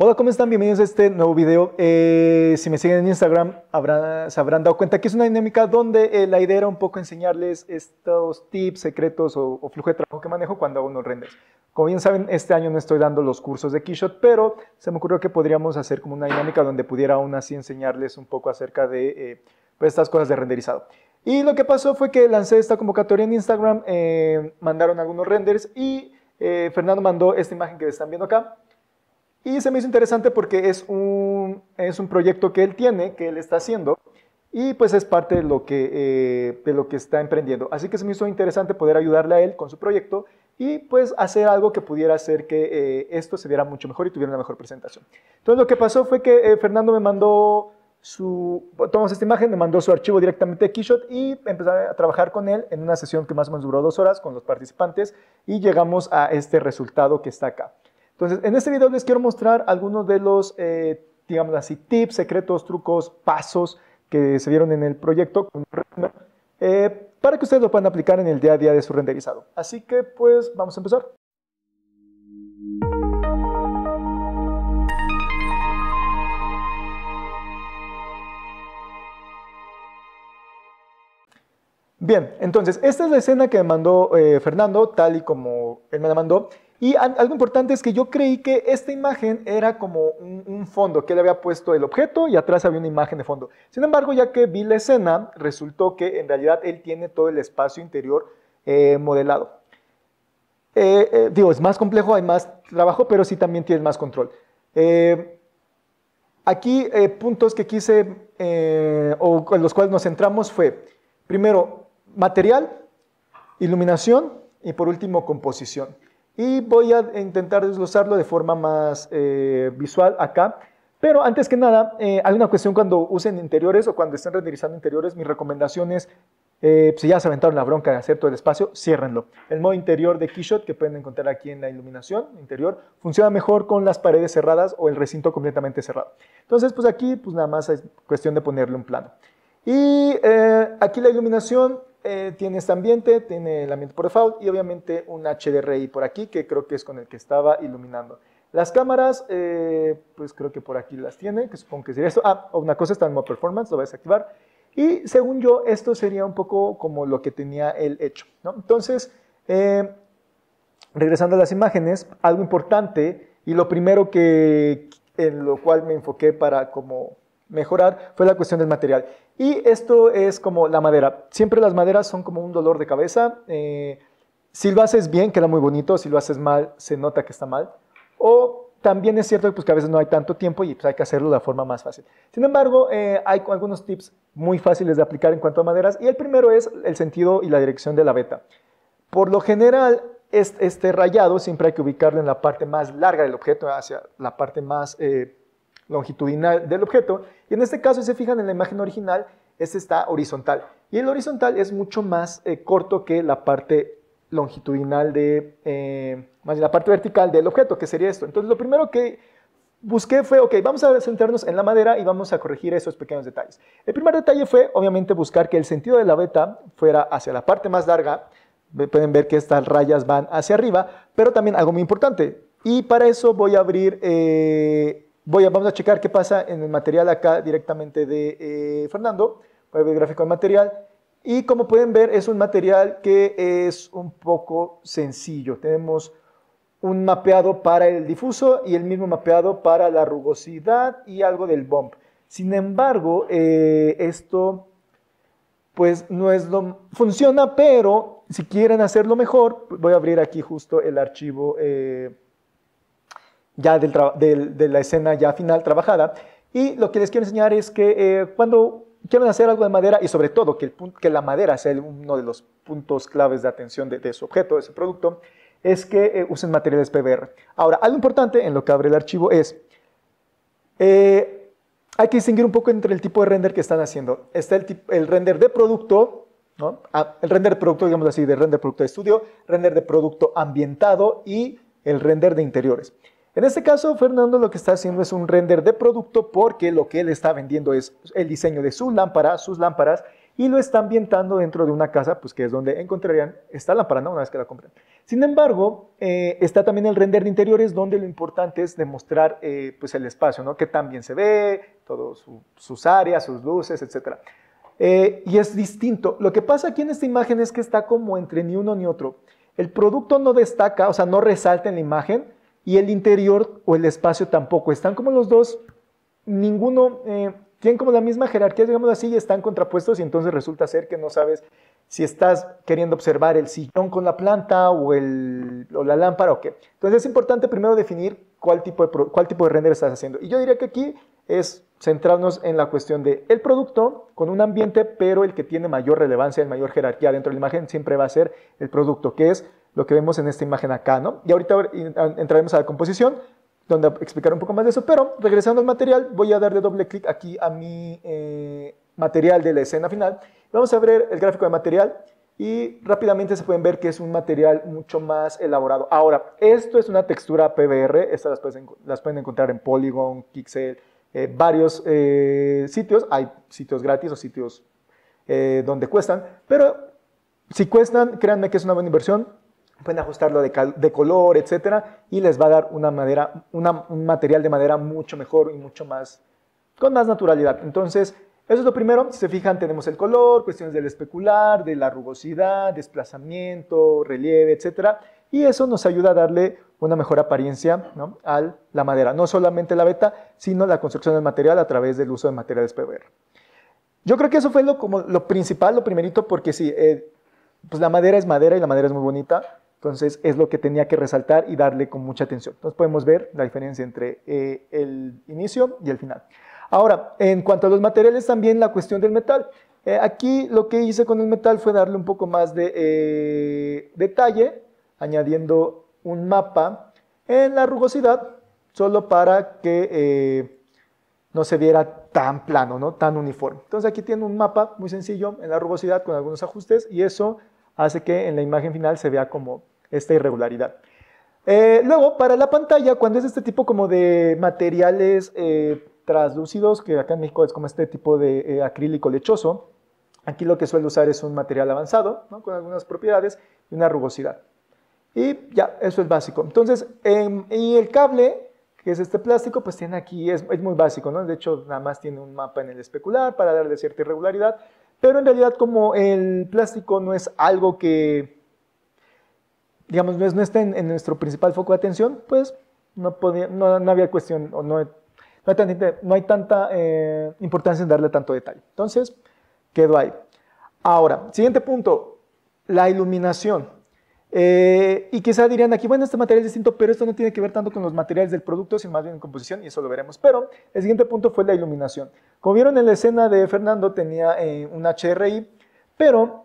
Hola, ¿cómo están? Bienvenidos a este nuevo video. Eh, si me siguen en Instagram habrán, se habrán dado cuenta que es una dinámica donde eh, la idea era un poco enseñarles estos tips, secretos o, flujo de trabajo que manejo cuando hago unos renders. Como bien saben, este año no estoy dando los cursos de Keyshot, pero se me ocurrió que podríamos hacer como una dinámica donde pudiera aún así enseñarles un poco acerca de eh, pues, estas cosas de renderizado. Y lo que pasó fue que lancé esta convocatoria en Instagram, mandaron algunos renders y Fernando mandó esta imagen que están viendo acá y se me hizo interesante porque es un, es un proyecto que él tiene, que él está haciendo, y pues es parte de lo, que, eh, de lo que está emprendiendo. Así que se me hizo interesante poder ayudarle a él con su proyecto y pues hacer algo que pudiera hacer que eh, esto se viera mucho mejor y tuviera una mejor presentación. Entonces lo que pasó fue que eh, Fernando me mandó su, tomamos esta imagen, me mandó su archivo directamente de Keyshot y empecé a trabajar con él en una sesión que más o menos duró dos horas con los participantes y llegamos a este resultado que está acá. Entonces, en este video les quiero mostrar algunos de los, eh, digamos así, tips, secretos, trucos, pasos que se dieron en el proyecto eh, para que ustedes lo puedan aplicar en el día a día de su renderizado. Así que, pues, vamos a empezar. Bien, entonces, esta es la escena que me mandó eh, Fernando, tal y como él me la mandó. Y algo importante es que yo creí que esta imagen era como un, fondo, que le había puesto el objeto y atrás había una imagen de fondo. Sin embargo, ya que vi la escena, resultó que en realidad él tiene todo el espacio interior eh, modelado. Eh, eh, digo, es más complejo, hay más trabajo, pero sí también tiene más control. aquí puntos que quise, o en los cuales nos centramos fue, primero, material, iluminación y por último, composición y voy a intentar desglosarlo de forma más eh, visual acá. Pero antes que nada, eh, hay una cuestión cuando usen interiores o cuando estén renderizando interiores, mi recomendación es, eh, pues, si ya se aventaron la bronca de hacer todo el espacio, ciérrenlo. El modo interior de Keyshot, que pueden encontrar aquí en la iluminación interior, funciona mejor con las paredes cerradas o el recinto completamente cerrado. Entonces, pues aquí, pues nada más es cuestión de ponerle un plano. Y aquí la iluminación, eh, tiene este ambiente, tiene el ambiente por default y obviamente un HDRI por aquí, que creo que es con el que estaba iluminando. Las cámaras, eh, pues creo que por aquí las tiene, que supongo que sería esto. Ah, una cosa está en modo performance, lo voy a desactivar. Y según yo, esto sería un poco como lo que tenía el hecho. Entonces, eh, regresando a las imágenes, algo importante y lo primero que en lo cual me enfoqué para como mejorar fue la cuestión del material. Y esto es como la madera. Siempre las maderas son como un dolor de cabeza. Eh, si lo haces bien, queda muy bonito. Si lo haces mal, se nota que está mal. O también es cierto pues, que a veces no hay tanto tiempo y pues, hay que hacerlo de la forma más fácil. Sin embargo, eh, hay algunos tips muy fáciles de aplicar en cuanto a maderas y el primero es el sentido y la dirección de la veta. Por lo general, este, rayado siempre hay que ubicarlo en la parte más larga del objeto, hacia la parte más eh, longitudinal del objeto, y en este caso, si se fijan en la imagen original, este está horizontal, y el horizontal es mucho más eh, corto que la parte longitudinal de, eh, más la parte vertical del objeto, que sería esto. Entonces, lo primero que busqué fue, ok, vamos a centrarnos en la madera y vamos a corregir esos pequeños detalles. El primer detalle fue, obviamente, buscar que el sentido de la beta fuera hacia la parte más larga, pueden ver que estas rayas van hacia arriba, pero también algo muy importante, y para eso voy a abrir... Eh, Voy a, vamos a checar qué pasa en el material acá directamente de eh, Fernando. Voy a ver el gráfico del material. Y como pueden ver, es un material que es un poco sencillo. Tenemos un mapeado para el difuso y el mismo mapeado para la rugosidad y algo del bump. Sin embargo, eh, esto pues no es lo... funciona, pero si quieren hacerlo mejor, voy a abrir aquí justo el archivo eh, ya de la escena ya final trabajada. Y lo que les quiero enseñar es que eh, cuando quieren hacer algo de madera y sobre todo que, la madera sea uno de los puntos claves de atención de, su objeto, de su producto, es que eh, usen materiales PBR. Ahora, algo importante en lo que abre el archivo es, eh, hay que distinguir un poco entre el tipo de render que están haciendo. Está el, render de producto, el render de producto, ah, digamos así, de render de producto de estudio, render de producto ambientado y el render de interiores. En este caso, Fernando lo que está haciendo es un render de producto porque lo que él está vendiendo es el diseño de su lámpara, sus lámparas, y lo está ambientando dentro de una casa, pues que es donde encontrarían esta lámpara, ¿no? Una vez que la compren. Sin embargo, eh, está también el render de interiores, donde lo importante es demostrar eh, pues el espacio, ¿no? Que también se ve, todas sus áreas, sus luces, etc. Eh, y es distinto. Lo que pasa aquí en esta imagen es que está como entre ni uno ni otro. El producto no destaca, o sea, no resalta en la imagen, y el interior o el espacio tampoco. Están como los dos, ninguno, eh, tienen como la misma jerarquía, digamos así, y están contrapuestos y entonces resulta ser que no sabes si estás queriendo observar el sillón con la planta o, la lámpara o qué. Entonces es importante primero definir cuál tipo, de, cuál tipo de render estás haciendo. Y yo diría que aquí es centrarnos en la cuestión de producto con un ambiente, pero el que tiene mayor relevancia, el mayor jerarquía dentro de la imagen siempre va a ser el producto, que es lo que vemos en esta imagen acá, ¿no? Y ahorita entraremos a la composición, donde explicaré un poco más de eso, pero regresando al material, voy a darle doble clic aquí a mi eh, material de la escena final. Vamos a ver el gráfico de material y rápidamente se pueden ver que es un material mucho más elaborado. Ahora, esto es una textura PBR, estas las, pueden, encontrar en Polygon, Pixel, eh, varios eh, sitios, hay sitios gratis o sitios donde cuestan, pero si cuestan, créanme que es una buena inversión, pueden ajustarlo de, color, etcétera, y les va a dar una madera, un material de madera mucho mejor y mucho más, con más naturalidad. Entonces, eso es lo primero. Si se fijan, tenemos el color, cuestiones del especular, de la rugosidad, desplazamiento, relieve, etcétera, y eso nos ayuda a darle una mejor apariencia a la madera. No solamente la beta, sino la construcción del material a través del uso de materiales PBR. Yo creo que eso fue lo, como, lo principal, lo primerito, porque sí, eh, pues la madera es madera y la madera es muy bonita, entonces es lo que tenía que resaltar y darle con mucha atención. Entonces podemos ver la diferencia entre eh, el inicio y el final. Ahora, en cuanto a los materiales, también la cuestión del metal. Eh, aquí lo que hice con el metal fue darle un poco más de eh, detalle, añadiendo un mapa en la rugosidad, solo para que no se viera tan plano, ¿no? tan uniforme. Entonces aquí tiene un mapa muy sencillo en la rugosidad con algunos ajustes y eso hace que en la imagen final se vea como esta irregularidad. Eh, luego, para la pantalla, cuando es este tipo como de materiales eh, translúcidos, que acá en México es como este tipo de eh, acrílico lechoso, aquí lo que suele usar es un material avanzado, ¿no? con algunas propiedades y una rugosidad. Y ya, eso es básico. Entonces, em, y el cable que es este plástico, pues tiene aquí, es, es, muy básico, ¿no? De hecho, nada más tiene un mapa en el especular para darle cierta irregularidad, pero en realidad como el plástico no es algo que digamos, no, no en, nuestro principal foco de atención, pues no, no, había cuestión o no, hay tanta, no hay tanta eh, importancia en darle tanto detalle. Entonces, quedó ahí. Ahora, siguiente punto, la iluminación. Eh, y quizá dirían aquí, bueno, este material es distinto, pero esto no tiene que ver tanto con los materiales del producto, sino más bien en composición, y eso lo veremos. Pero el siguiente punto fue la iluminación. Como vieron en la escena de Fernando, tenía eh, un HRI, pero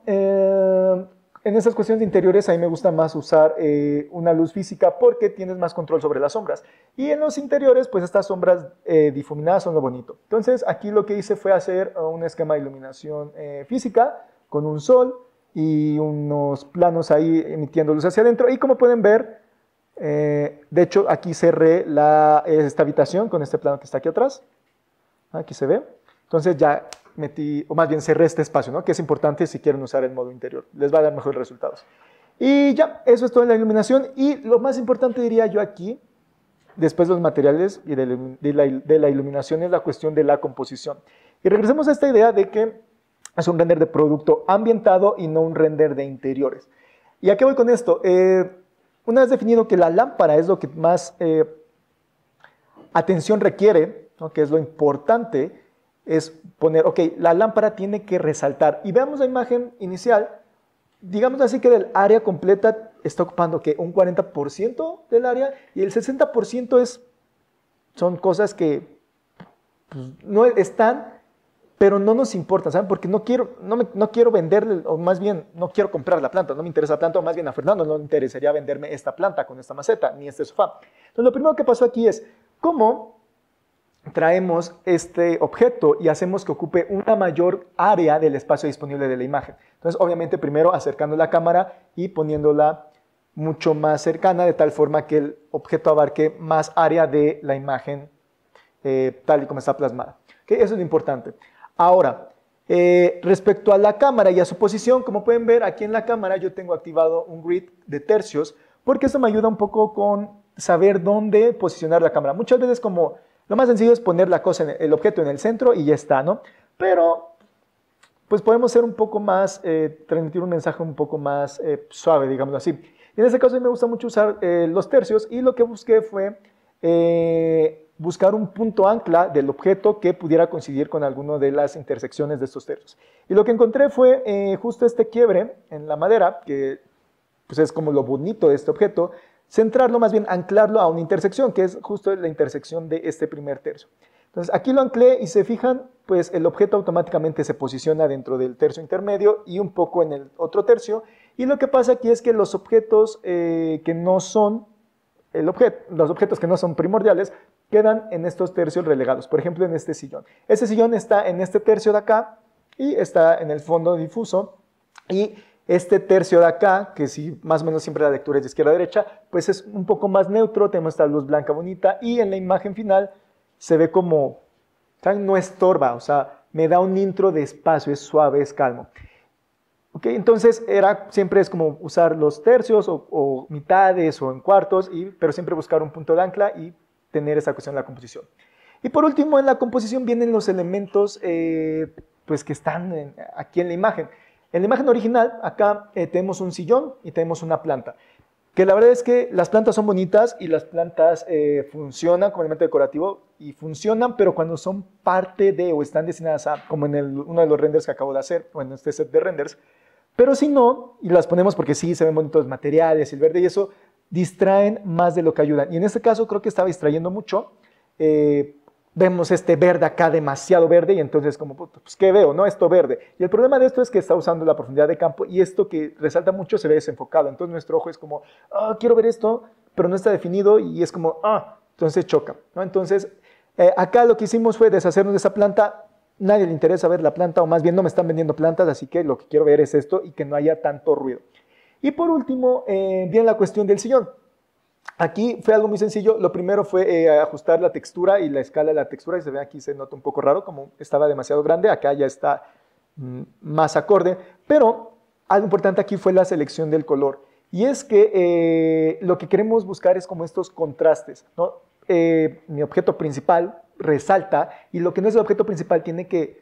en estas cuestiones de interiores ahí me gusta más usar eh, una luz física porque tienes más control sobre las sombras. Y en los interiores, pues estas sombras eh, difuminadas son lo bonito. Entonces aquí lo que hice fue hacer eh, un esquema de iluminación física con un sol y unos planos ahí emitiendo luz hacia adentro. Y como pueden ver, de hecho aquí cerré esta habitación con este plano que está aquí atrás. Aquí se ve. Entonces ya metí, o más bien cerré este espacio, ¿no? que es importante si quieren usar el modo interior. Les va a dar mejores resultados. Y ya, eso es todo en la iluminación. Y lo más importante diría yo aquí, después de los materiales y de la, iluminación, es la cuestión de la composición. Y regresemos a esta idea de que es un render de producto ambientado y no un render de interiores. ¿Y a qué voy con esto? Eh, una vez definido que la lámpara es lo que más eh, atención requiere, ¿no? que es lo importante, es poner, ok, la lámpara tiene que resaltar. Y veamos la imagen inicial, digamos así que el área completa está ocupando que un 40% del área y el 60% es, son cosas que pues, no están, pero no nos importan, ¿saben? Porque no quiero, no, quiero venderle, o más bien no quiero comprar la planta, no me interesa tanto, o más bien a Fernando no le interesaría venderme esta planta con esta maceta, ni este sofá. Entonces lo primero que pasó aquí es, ¿cómo traemos este objeto y hacemos que ocupe una mayor área del espacio disponible de la imagen. Entonces, obviamente, primero acercando la cámara y poniéndola mucho más cercana, de tal forma que el objeto abarque más área de la imagen eh, tal y como está plasmada. Eso es lo importante. Ahora, eh, respecto a la cámara y a su posición, como pueden ver, aquí en la cámara yo tengo activado un grid de tercios, porque eso me ayuda un poco con saber dónde posicionar la cámara. Muchas veces como lo más sencillo es poner la cosa, el objeto en el centro y ya está, ¿no? Pero, pues podemos ser un poco más, eh, transmitir un mensaje un poco más eh, suave, digámoslo así. en este caso a mí me gusta mucho usar eh, los tercios y lo que busqué fue buscar un punto ancla del objeto que pudiera coincidir con alguna de las intersecciones de estos tercios. Y lo que encontré fue justo este quiebre en la madera, que pues es como lo bonito de este objeto, centrarlo, más bien anclarlo a una intersección, que es justo la intersección de este primer tercio. Entonces aquí lo anclé y se fijan, pues el objeto automáticamente se posiciona dentro del tercio intermedio y un poco en el otro tercio. Y lo que pasa aquí es que los objetos eh, que no son el objeto, los objetos que no son primordiales quedan en estos tercios relegados, por ejemplo en este sillón. Este sillón está en este tercio de acá y está en el fondo difuso y este tercio de acá, que si más o menos siempre la lectura es de izquierda a derecha, pues es un poco más neutro, tenemos esta luz blanca bonita y en la imagen final se ve como, no estorba, o sea, me da un intro de espacio, es suave, es calmo. entonces era, siempre es como usar los tercios o, mitades o en cuartos, y, pero siempre buscar un punto de ancla y tener esa cuestión en la composición. Y por último, en la composición vienen los elementos eh, pues que están aquí en la imagen. En la imagen original, acá eh, tenemos un sillón y tenemos una planta. Que la verdad es que las plantas son bonitas y las plantas eh, funcionan como elemento decorativo y funcionan, pero cuando son parte de o están destinadas a, como en el, uno de los renders que acabo de hacer, o en este set de renders, pero si no, y las ponemos porque sí, se ven bonitos los materiales, el verde y eso, distraen más de lo que ayudan. Y en este caso creo que estaba distrayendo mucho. Eh, vemos este verde acá demasiado verde y entonces como, pues ¿qué veo? No, esto verde. Y el problema de esto es que está usando la profundidad de campo y esto que resalta mucho se ve desenfocado. Entonces nuestro ojo es como, ah, quiero ver esto, pero no está definido y es como, ah, entonces choca. Entonces eh, acá lo que hicimos fue deshacernos de esa planta. Nadie le interesa ver la planta o más bien no me están vendiendo plantas, así que lo que quiero ver es esto y que no haya tanto ruido. Y por último, bien eh, viene la cuestión del sillón. Aquí fue algo muy sencillo. Lo primero fue eh, ajustar la textura y la escala de la textura. Y se ve aquí, se nota un poco raro, como estaba demasiado grande. Acá ya está mm, más acorde. Pero algo importante aquí fue la selección del color. Y es que eh, lo que queremos buscar es como estos contrastes. Eh, mi objeto principal resalta y lo que no es el objeto principal tiene que,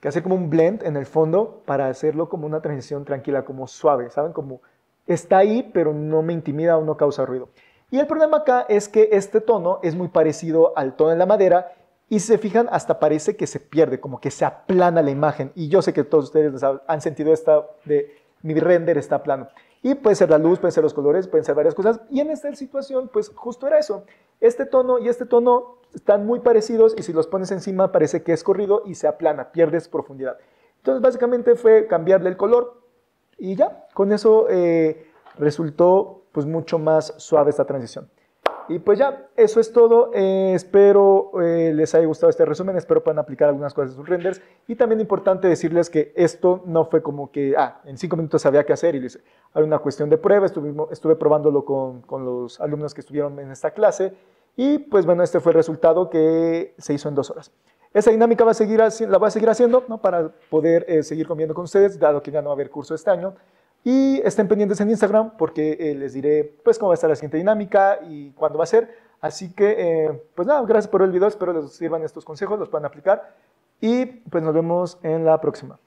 que, hacer como un blend en el fondo para hacerlo como una transición tranquila, como suave, ¿saben? Como está ahí, pero no me intimida o no causa ruido. Y el problema acá es que este tono es muy parecido al tono de la madera y si se fijan hasta parece que se pierde, como que se aplana la imagen. Y yo sé que todos ustedes han sentido esta de mi render está plano. Y puede ser la luz, pueden ser los colores, pueden ser varias cosas. Y en esta situación, pues justo era eso. Este tono y este tono están muy parecidos y si los pones encima parece que es corrido y se aplana, pierdes profundidad. Entonces básicamente fue cambiarle el color y ya, con eso eh, resultó pues mucho más suave esta transición. Y pues ya, eso es todo. Eh, espero eh, les haya gustado este resumen. Espero puedan aplicar algunas cosas de sus renders. Y también importante decirles que esto no fue como que, ah, en cinco minutos sabía qué hacer y les hay una cuestión de prueba. Estuve, estuve probándolo con, con, los alumnos que estuvieron en esta clase. Y pues bueno, este fue el resultado que se hizo en dos horas. Esa dinámica va a seguir, la voy a seguir haciendo ¿no? para poder eh, seguir comiendo con ustedes, dado que ya no va a haber curso este año. Y estén pendientes en Instagram porque eh, les diré pues cómo va a estar la siguiente dinámica y cuándo va a ser. Así que, eh, pues nada, gracias por el video, espero les sirvan estos consejos, los puedan aplicar y pues nos vemos en la próxima.